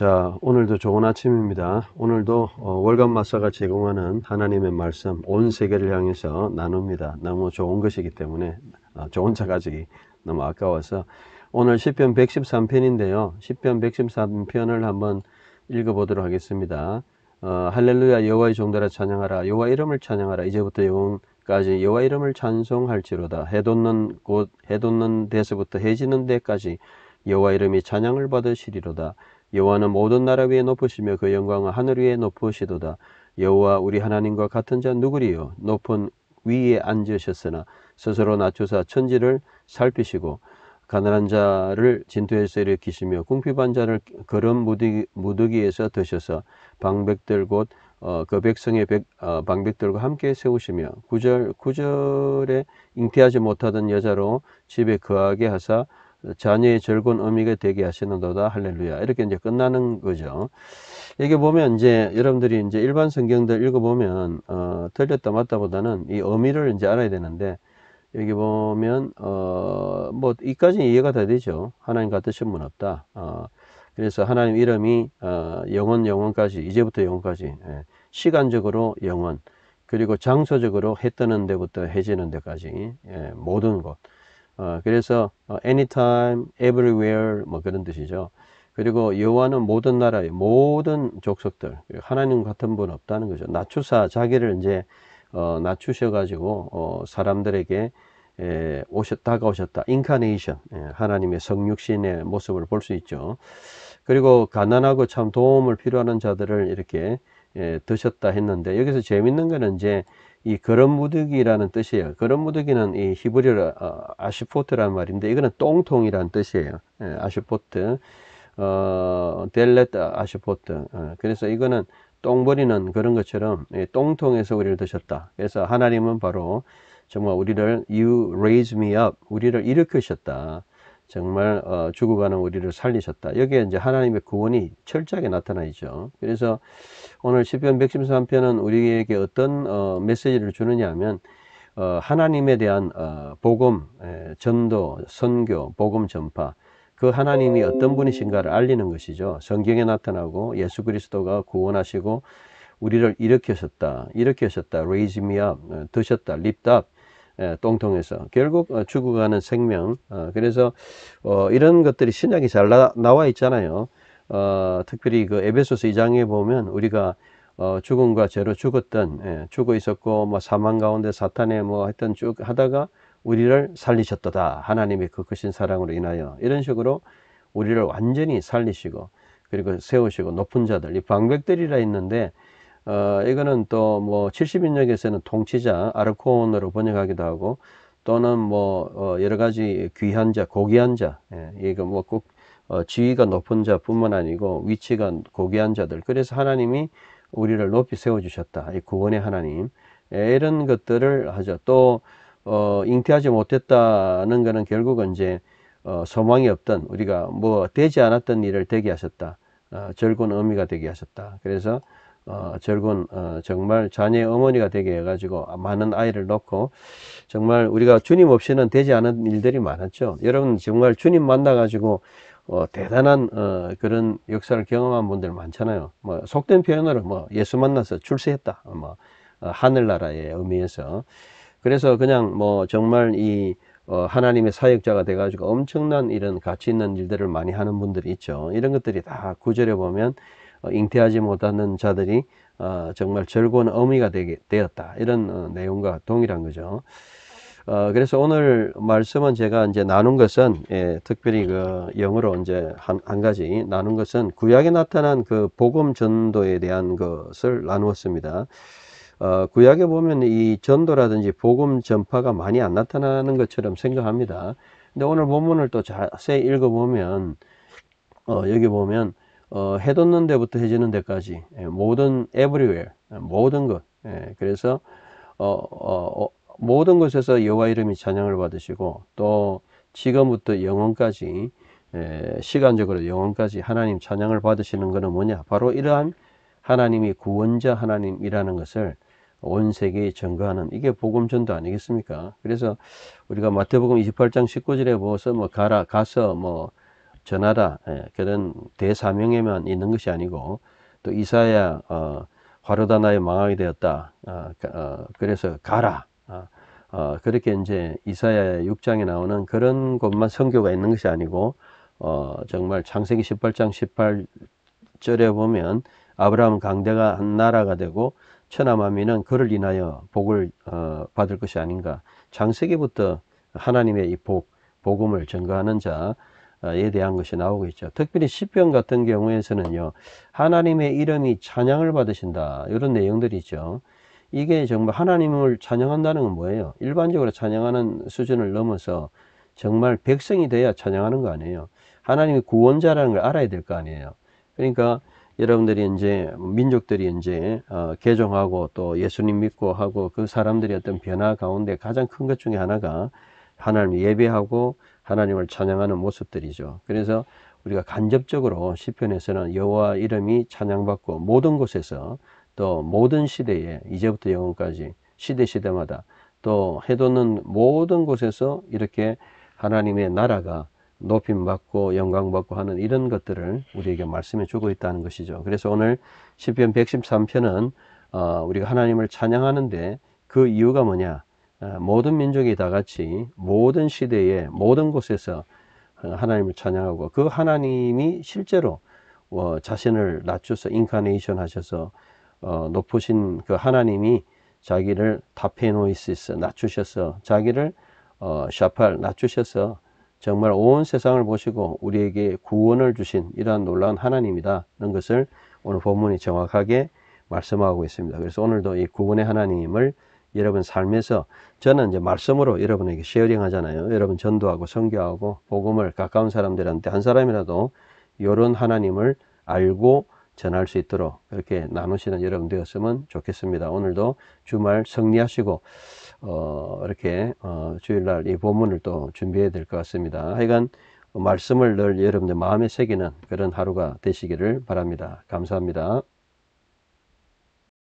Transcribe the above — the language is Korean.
자 오늘도 좋은 아침입니다 오늘도 어, 월간 마사가 제공하는 하나님의 말씀 온 세계를 향해서 나눕니다 너무 좋은 것이기 때문에 어, 좋은 차가지 너무 아까워서 오늘 시편 113편인데요 시편 113편을 한번 읽어보도록 하겠습니다 어, 할렐루야 여호와의 종들아 찬양하라 여호와 이름을 찬양하라 이제부터 영원까지 여호와 이름을 찬송할지로다 해돋는 곳 해돋는 데서부터 해지는 데까지 여호와 이름이 찬양을 받으시리로다 여호와는 모든 나라 위에 높으시며 그영광을 하늘 위에 높으시도다. 여호와 우리 하나님과 같은 자 누구리요? 높은 위에 앉으셨으나 스스로 낮추사 천지를 살피시고 가난한 자를 진토에서 일으키시며 궁핍한 자를 걸음 무더기, 무더기에서 드셔서 방백들 곧 어, 그 백성의 백, 어, 방백들과 함께 세우시며 구절 구절에 잉태하지 못하던 여자로 집에 거하게 하사 자녀의 즐거운 의미가 되게 하시는도다 할렐루야 이렇게 이제 끝나는 거죠 이게 보면 이제 여러분들이 이제 일반 성경들 읽어보면 어, 틀렸다 맞다 보다는 이 의미를 이제 알아야 되는데 여기 보면 어, 뭐 이까지 이해가 다 되죠 하나님 같으신 분 없다 어, 그래서 하나님 이름이 어, 영원 영원까지 이제부터 영원까지 예, 시간적으로 영원 그리고 장소적으로 해 뜨는 데부터 해지는 데까지 예, 모든 것 어, 그래서 어, anytime, everywhere 뭐 그런 뜻이죠. 그리고 여호와는 모든 나라의 모든 족속들 하나님 같은 분 없다는 거죠. 낮추사 자기를 이제 어, 낮추셔가지고 어, 사람들에게 에, 오셨, 다가오셨다. 인카네이션, 예, 하나님의 성육신의 모습을 볼 수 있죠. 그리고 가난하고 참 도움을 필요하는 자들을 이렇게 예, 드셨다 했는데 여기서 재밌는 거는 이제 이 거름무더기라는 뜻이에요. 거름무더기는 이 히브리어 어, 아시포트란 말인데 이거는 똥통이란 뜻이에요. 예, 아시포트, 어, 델렛 아시포트. 어, 그래서 이거는 똥버리는 그런 것처럼 똥통에서 우리를 드셨다. 그래서 하나님은 바로 정말 우리를 You raise me up, 우리를 일으키셨다. 정말 어, 죽어가는 우리를 살리셨다. 여기에 이제 하나님의 구원이 철저하게 나타나 죠 그래서 오늘 시편 113편은 우리에게 어떤 어, 메시지를 주느냐 하면 어, 하나님에 대한 어, 복음, 에, 전도, 선교, 복음 전파 그 하나님이 어떤 분이신가를 알리는 것이죠. 성경에 나타나고 예수 그리스도가 구원하시고 우리를 일으키셨다, 일으키셨다, raise me up, 어, 드셨다, lift up 예, 똥통에서 결국 죽어가는 생명 어, 그래서 어, 이런 것들이 신약이 잘 나, 와 있잖아요 어, 특별히 그 에베소서 2장에 보면 우리가 어, 죽음과 죄로 죽었던 예, 죽어 있었고 뭐 사망 가운데 사탄에 뭐 했던 쭉 하다가 우리를 살리셨도다 하나님의 그 크신 사랑으로 인하여 이런 식으로 우리를 완전히 살리시고 그리고 세우시고 높은 자들 이 방백들이라 있는데 어, 이거는 또 뭐 70인역에서는 통치자 아르코온으로 번역하기도 하고 또는 뭐 어, 여러 가지 귀한 자, 고귀한 자, 예, 이거 뭐 꼭 어, 지위가 높은 자뿐만 아니고 위치가 고귀한 자들. 그래서 하나님이 우리를 높이 세워 주셨다. 이 구원의 하나님. 예, 이런 것들을 하죠. 또 어, 잉태하지 못했다는 것은 결국은 이제 어, 소망이 없던 우리가 뭐 되지 않았던 일을 되게 하셨다. 어, 절군 의미가 되게 하셨다. 그래서 어, 절군 어, 정말 자녀의 어머니가 되게 해가지고 많은 아이를 놓고 정말 우리가 주님 없이는 되지 않은 일들이 많았죠. 여러분 정말 주님 만나가지고 어, 대단한 어, 그런 역사를 경험한 분들 많잖아요. 뭐 속된 표현으로 뭐 예수 만나서 출세했다. 뭐 어, 하늘나라의 의미에서 그래서 그냥 뭐 정말 이 어, 하나님의 사역자가 돼가지고 엄청난 이런 가치 있는 일들을 많이 하는 분들이 있죠. 이런 것들이 다 구절에 보면 어, 잉태하지 못하는 자들이 어, 정말 절고운 어미가 되었다 이런 어, 내용과 동일한 거죠. 그래서 오늘 말씀은 제가 이제 나눈 것은 예, 특별히 그 영어로 이제 한, 한 가지 나눈 것은 구약에 나타난 그 복음 전도에 대한 것을 나누었습니다. 어, 구약에 보면 이 전도라든지 복음 전파가 많이 안 나타나는 것처럼 생각합니다. 근데 오늘 본문을 또 자세히 읽어보면 어, 여기 보면 어, 해뒀는 데부터 해지는 데까지 예, 모든 everywhere 예, 모든 것 예, 그래서 어, 어, 어, 모든 곳에서 여호와 이름이 찬양을 받으시고 또 지금부터 영원까지 예, 시간적으로 영원까지 하나님 찬양을 받으시는 것은 뭐냐 바로 이러한 하나님이 구원자 하나님이라는 것을 온 세계에 전가하는 이게 복음 전도 아니겠습니까? 그래서 우리가 마태복음 28장 19절에 보서 뭐 가라 가서 뭐 전하라 예, 그런 대사명에만 있는 것이 아니고 또 이사야 어, 화로다나에 망하게 되었다 어, 그, 어 그래서 가라 어, 어, 그렇게 이제 이사야 6장에 나오는 그런 것만 성교가 있는 것이 아니고 어, 정말 창세기 18장 18절에 보면 아브라함 강대가 한 나라가 되고 천하만민은 그를 인하여 복을 어, 받을 것이 아닌가. 창세기부터 하나님의 이 복, 복음을 전가하는 자, 에 대한 것이 나오고 있죠. 특별히 시편 같은 경우에서는요. 하나님의 이름이 찬양을 받으신다. 이런 내용들이죠. 이게 정말 하나님을 찬양한다는 건 뭐예요? 일반적으로 찬양하는 수준을 넘어서 정말 백성이 돼야 찬양하는 거 아니에요. 하나님이 구원자라는 걸 알아야 될 거 아니에요. 그러니까 여러분들이 이제 민족들이 이제 어, 개종하고 또 예수님 믿고 하고 그 사람들이 어떤 변화 가운데 가장 큰 것 중에 하나가 하나님 예배하고 하나님을 찬양하는 모습들이죠. 그래서 우리가 간접적으로 시편에서는 여호와 이름이 찬양받고 모든 곳에서 또 모든 시대에 이제부터 영원까지 시대 시대마다 또 해돋는 모든 곳에서 이렇게 하나님의 나라가 높임받고 영광받고 하는 이런 것들을 우리에게 말씀해 주고 있다는 것이죠. 그래서 오늘 시편 113편은 어, 우리가 하나님을 찬양하는데 그 이유가 뭐냐? 어, 모든 민족이 다 같이 모든 시대에 모든 곳에서 어, 하나님을 찬양하고 그 하나님이 실제로 어, 자신을 낮춰서 인카네이션 하셔서 높으신 그 하나님이 자기를 다페노이시스 낮추셔서 자기를 샤팔 낮추셔서 정말 온 세상을 보시고 우리에게 구원을 주신 이러한 놀라운 하나님이다는 것을 오늘 본문이 정확하게 말씀하고 있습니다. 그래서 오늘도 이 구원의 하나님을 여러분 삶에서 저는 이제 말씀으로 여러분에게 쉐어링 하잖아요. 여러분 전도하고 성교하고 복음을 가까운 사람들한테 한 사람이라도 이런 하나님을 알고 전할 수 있도록 그렇게 나누시는 여러분 되었으면 좋겠습니다. 오늘도 주말 승리하시고 어, 이렇게 어, 주일날 이 본문을 또 준비해야 될 것 같습니다. 하여간 말씀을 늘 여러분들 마음에 새기는 그런 하루가 되시기를 바랍니다. 감사합니다.